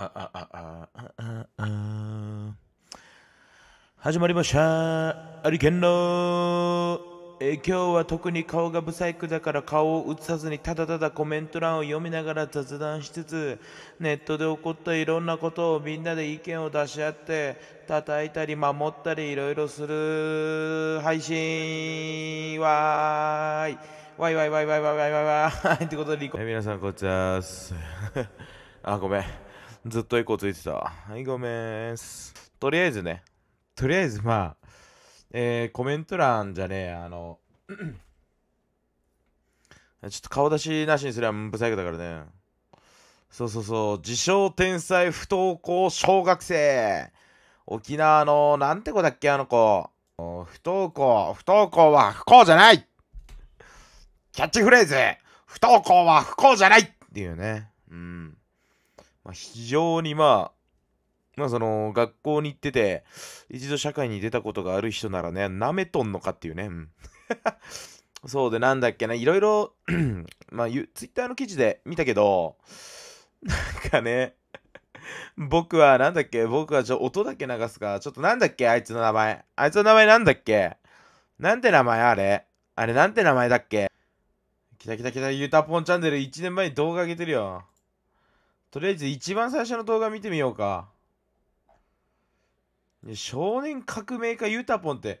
ああああああ始まりましたありけんのえ今日は特に顔が不細工だから顔を映さずにただただコメント欄を読みながら雑談しつつネットで起こったいろんなことをみんなで意見を出し合って叩いたり守ったりいろいろする配信わーいわいわいわいわいわいわいわいということで皆さんこっちです あごめんずっとエコーついてた。はい、ごめんす。とりあえずね、とりあえずまあ、えー、コメント欄じゃねえ、あの、ちょっと顔出しなしにすればむぶさいだからね。そうそうそう、自称天才不登校小学生。沖縄の、なんて子だっけ、あの子。不登校、不登校は不幸じゃないキャッチフレーズ不登校は不幸じゃないっていうね。うん。まあ、非常にまあ、まあその、学校に行ってて、一度社会に出たことがある人ならね、舐めとんのかっていうね。うん、そうで、なんだっけな、いろいろまあ、ツイッターの記事で見たけど、なんかね、僕は、なんだっけ、僕はちょ、音だけ流すか、ちょっとなんだっけ、あいつの名前。あいつの名前なんだっけなんて名前あれあれなんて名前だっけきたきたきた、ゆたぽんチャンネル1年前に動画上げてるよ。とりあえず一番最初の動画見てみようか。少年革命家ユタポンって。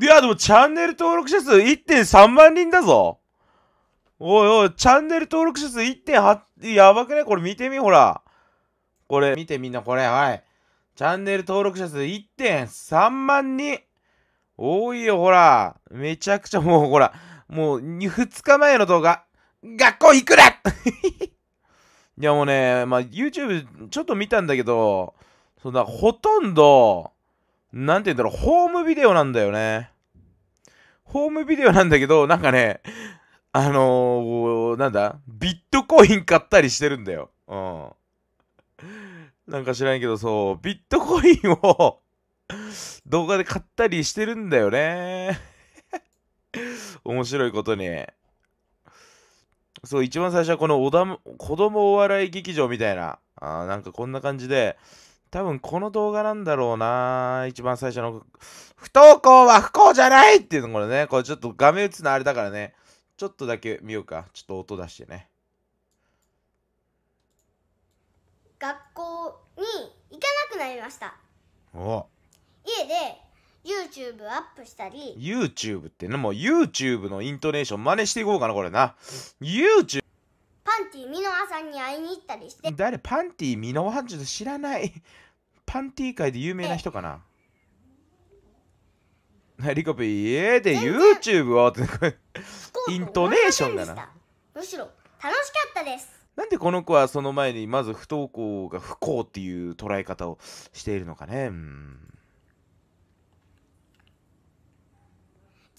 いや、でもチャンネル登録者数1.3万人だぞ。おいおい、チャンネル登録者数1.8、やばくないこれ見てみ、ほら。これ見てみんな、これ、はい。チャンネル登録者数1.3万人。多いよ、ほら。めちゃくちゃもう、ほら。もう、2日前の動画。学校行くないやもうね、まあ、YouTube ちょっと見たんだけど、そんなほとんど、なんて言うんだろう、ホームビデオなんだよね。ホームビデオなんだけど、なんかね、あのー、なんだ、ビットコイン買ったりしてるんだよ。うん。なんか知らんけど、そう、ビットコインを動画で買ったりしてるんだよね。面白いことに。そう、一番最初はこのお田、子供お笑い劇場みたいな、あなんかこんな感じで、多分この動画なんだろうな一番最初の、不登校は不幸じゃないっていうところね、これちょっと画面映すのあれだからね、ちょっとだけ見ようか。ちょっと音出してね。学校に行かなくなりました。お家で YouTube アップしたり YouTube ってのもう YouTube のイントネーション真似していこうかなこれな YouTube パンティミノワさんに会いに行ったりして誰パンティミノワちょっと知らないパンティ界で有名な人かなリコピー家で YouTube をってイントネーションだなむしろ楽しかったですなんでこの子はその前にまず不登校が不幸っていう捉え方をしているのかねうん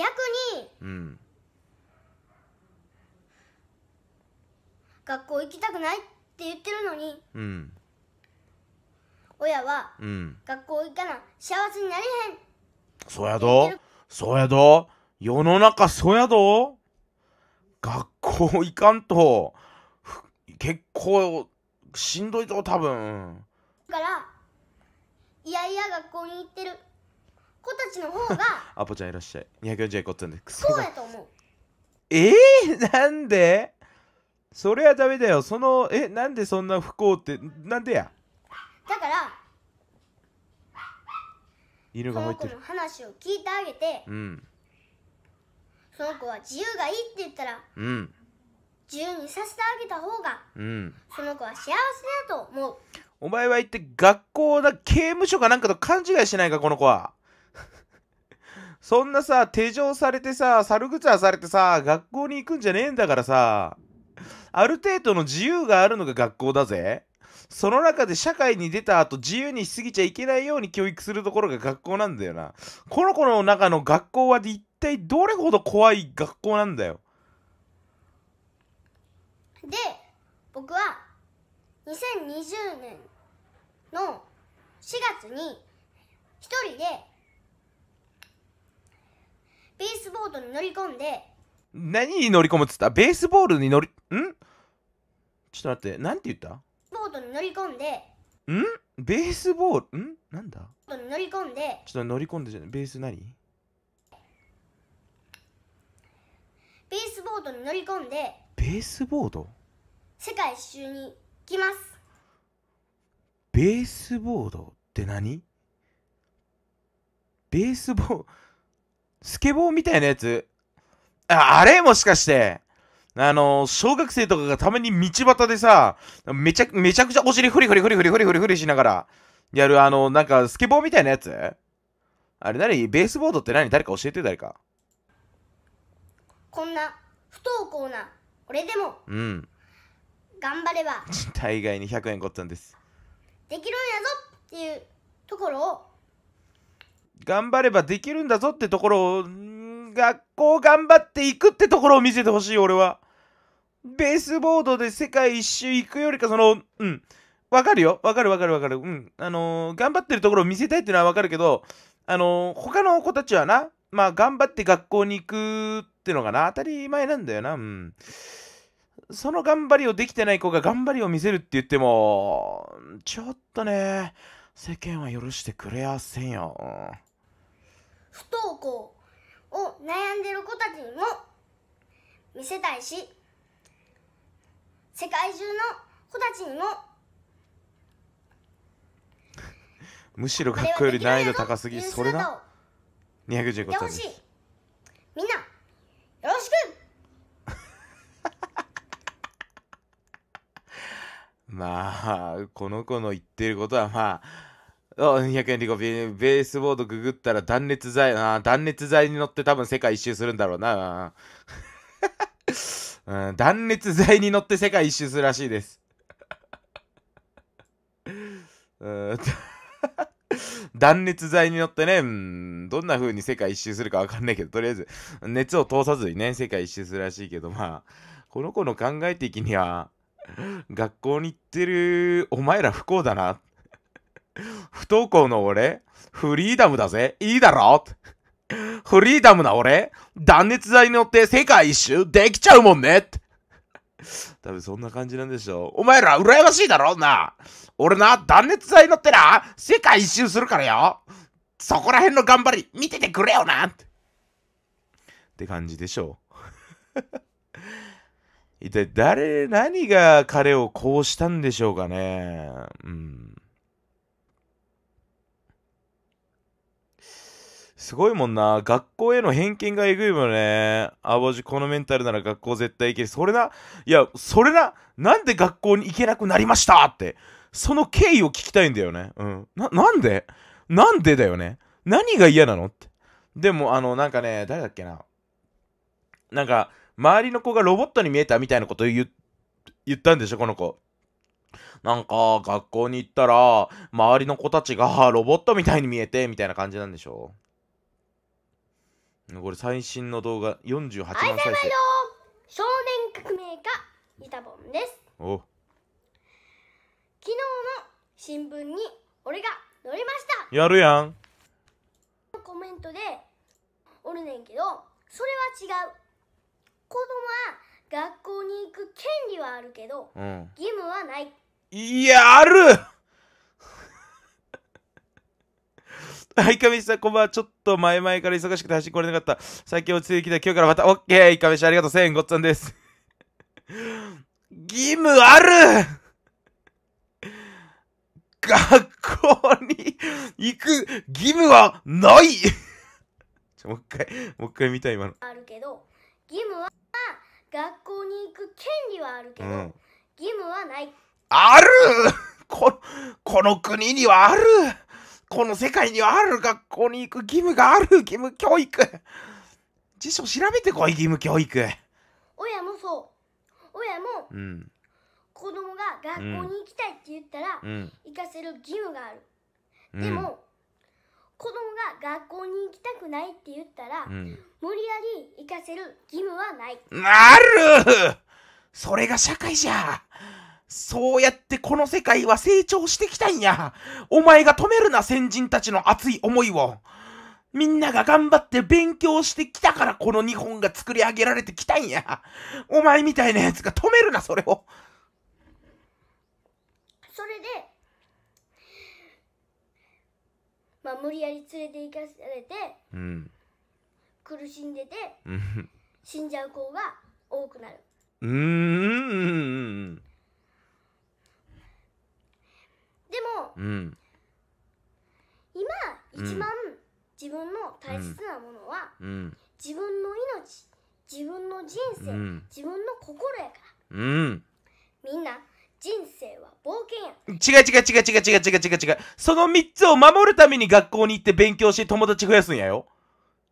逆に、うん、学校行きたくないって言ってるのに、うん、親は、うん、学校行かな幸せになれへんそうやどそうやど世の中そうやど学校行かんと結構しんどいぞ多分だからいやいや学校に行ってる子たちの方が アポちゃんいらっしゃい240円こっトンでそうやと思うえー、なんでそれはダメだよそのえなんでそんな不幸ってなんでやだから犬が入ってるの話を聞いてあげて、うん、その子は自由がいいって言ったら、うん、自由にさせてあげた方が、うん、その子は幸せだと思うお前は言って学校だ刑務所かなんかと勘違いしないかこの子はそんなさ、手錠されてさ、猿靴はされてさ、学校に行くんじゃねえんだからさ、ある程度の自由があるのが学校だぜ。その中で社会に出た後自由にしすぎちゃいけないように教育するところが学校なんだよな。この子の中の学校は一体どれほど怖い学校なんだよ。で、僕は2020年の4月に一人でベースボードに乗り込んで何に乗り込むっつったベースボールに乗りんちょっと待って何んて言ったボードに乗り込んでんベースボールんなんだボードに乗り込んでちょっと乗り込んでじゃないベース何ベースボードに乗り込んでベースボード世界一周に行きますベースボードって何ベースボースケボーみたいなやつあ、あれもしかして。あのー、小学生とかがたまに道端でさ、めちゃ、めちゃくちゃお尻フリフリフリフリフリフリフリしながら、やる、あのー、なんか、スケボーみたいなやつあれ何ベースボードって何誰か教えて誰か。こんな、不登校な、俺でも。うん。頑張れば。大概に100円こっつんです。できるんやぞっていうところを、頑張ればできるんだぞってところを、学校頑張っていくってところを見せてほしい、俺は。ベースボードで世界一周行くよりか、その、うん。わかるよ。わかるわかるわかる。うん。あのー、頑張ってるところを見せたいっていうのはわかるけど、あのー、他の子たちはな、まあ、頑張って学校に行くってのがな、当たり前なんだよな。うん。その頑張りをできてない子が頑張りを見せるって言っても、ちょっとね、世間は許してくれやせんよ。不登校を悩んでる子たちにも見せたいし世界中の子たちにもむしろ学校より難易度高すぎそれな215点ですみんなよろしく まあこの子の言ってることはまあ200円リコピー、ベースボードググったら断熱材、あ断熱材に乗って多分世界一周するんだろうな。うん、断熱材に乗って世界一周するらしいです。うん 断熱材によってね、うん、どんな風に世界一周するかわかんないけど、とりあえず、熱を通さずにね、世界一周するらしいけど、まあ、この子の考え的には、学校に行ってるお前ら不幸だな不登校の俺、フリーダムだぜ。いいだろフリーダムな俺、断熱材に乗って世界一周できちゃうもんねって。多分そんな感じなんでしょう。お前ら羨ましいだろうな。俺な、断熱材乗ってな、世界一周するからよ。そこら辺の頑張り、見ててくれよなって。って感じでしょう。一体誰、何が彼をこうしたんでしょうかね。うん。すごいもんな。学校への偏見がえぐいもんね。あぼじ、このメンタルなら学校絶対行ける。それな、いや、それな、なんで学校に行けなくなりましたって。その経緯を聞きたいんだよね。うん。な、なんでなんでだよね。何が嫌なのって。でも、あの、なんかね、誰だっけな。なんか、周りの子がロボットに見えたみたいなこと言ったんでしょ、この子。なんか、学校に行ったら、周りの子たちがロボットみたいに見えて、みたいな感じなんでしょうこれ最新の動画48万再生は少年革命家イタボンですお昨日の新聞に俺が載りましたやるやんコメントでおるねんけどそれは違う子供は学校に行く権利はあるけど、うん、義務はないいやあるはい、亀さん、こんばんは。ちょっと前々から忙しくて走りこれなかった。最近落ち着いてきた。今日からまた、オッケー亀しん、ありがとう。1000円ごっつんです。義務ある学校に行く義務はないもう一回、もう一回見たい、今の。あるけど、義務は学校に行く権利はあるけど、うん、義務はない。あるここの国にはあるこの世界にはある学校に行く義務がある義務教育辞書調べてこい義務教育親もそう親も、子供が学校に行きたいって言ったら、行かせる義務がある、うん、でも、子供が学校に行きたくないって言ったら、無理やり行かせる義務はないあるそれが社会じゃそうやってこの世界は成長してきたんや。お前が止めるな、先人たちの熱い思いを。みんなが頑張って勉強してきたからこの日本が作り上げられてきたんや。お前みたいなやつが止めるな、それを。それで、まあ無理やり連れて行かされて、うん、苦しんでて、死んじゃう子が多くなる。うーん。でも、うん、今一番自分の大切なものは、うん、自分の命自分の人生、うん、自分の心やから、うん、みんな人生は冒険や違う違う違う違う違う違う違う違うその3つを守るために学校に行って勉強して友達増やすんやよ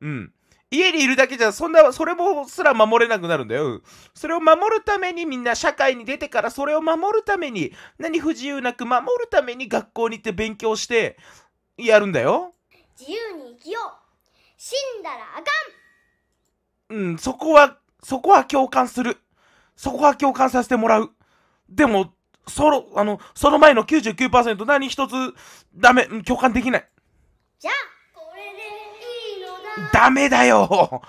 うん家にいるだけじゃ、そんな、それもすら守れなくなるんだよ。それを守るためにみんな社会に出てから、それを守るために、何不自由なく守るために学校に行って勉強して、やるんだよ。自由に生きよう。死んだらあかん。うん、そこは、そこは共感する。そこは共感させてもらう。でも、その、あの、その前の99%何一つダメ、共感できない。じゃあダメだよ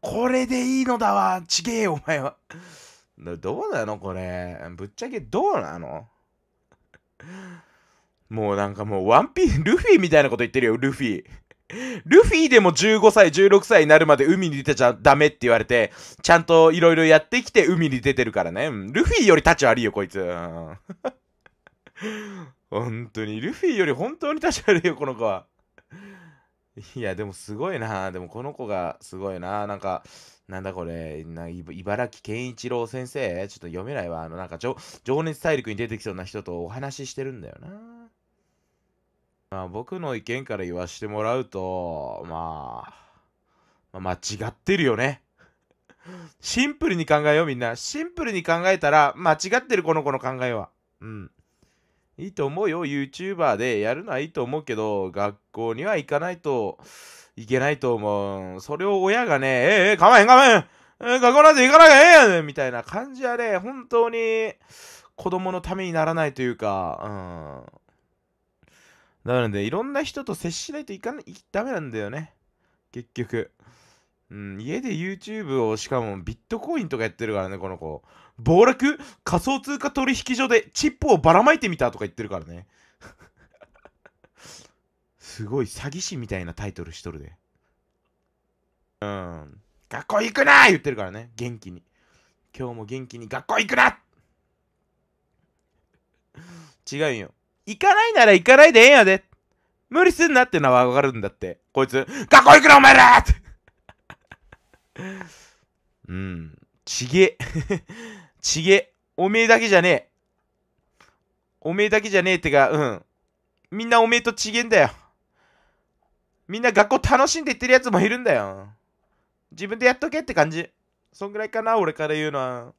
これでいいのだわちげえよ、お前は。どうなのこれ。ぶっちゃけどうなのもうなんかもうワンピース、ルフィみたいなこと言ってるよ、ルフィ。ルフィでも15歳、16歳になるまで海に出ちゃダメって言われて、ちゃんといろいろやってきて海に出てるからね。ルフィより立ち悪いよ、こいつ。本当に、ルフィより本当に立ち悪いよ、この子は。いや、でもすごいな。でもこの子がすごいな。なんか、なんだこれ、な茨城健一郎先生ちょっと読めないわ。あの、なんか情、情熱大陸に出てきそうな人とお話ししてるんだよな。まあ、僕の意見から言わしてもらうと、まあ、まあ、間違ってるよね。シンプルに考えよう、みんな。シンプルに考えたら、間違ってる、この子の考えは。うん。いいと思うよ、YouTuber でやるのはいいと思うけど、学校には行かないといけないと思う。それを親がね、ええー、えー、かまへんかまへん、えー、学校なんて行かなきゃええやんみたいな感じはね、本当に子供のためにならないというか、うん。なので、いろんな人と接しないといかない、ダメなんだよね。結局。うん、家で YouTube をしかもビットコインとかやってるからね、この子。暴落仮想通貨取引所でチップをばらまいてみたとか言ってるからね。すごい詐欺師みたいなタイトルしとるで。うん。学校行くな言ってるからね、元気に。今日も元気に学校行くな違うよ。行かないなら行かないでええんやで。無理すんなってのはわかるんだって。こいつ、学校行くなお前らってうん。ちげ。ち げ。おめえだけじゃねえ。おめえだけじゃねえってか、うん。みんなおめえとちげんだよ。みんな学校楽しんでいってるやつもいるんだよ。自分でやっとけって感じ。そんぐらいかな、俺から言うのは。